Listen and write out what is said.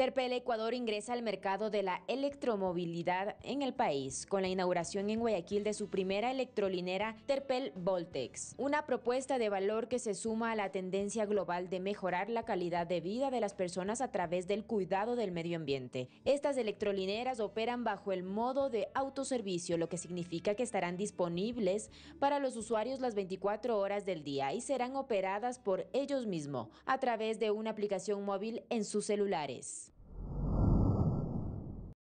Terpel Ecuador ingresa al mercado de la electromovilidad en el país con la inauguración en Guayaquil de su primera electrolinera Terpel Voltex, una propuesta de valor que se suma a la tendencia global de mejorar la calidad de vida de las personas a través del cuidado del medio ambiente. Estas electrolineras operan bajo el modo de autoservicio, lo que significa que estarán disponibles para los usuarios las 24 horas del día y serán operadas por ellos mismos a través de una aplicación móvil en sus celulares.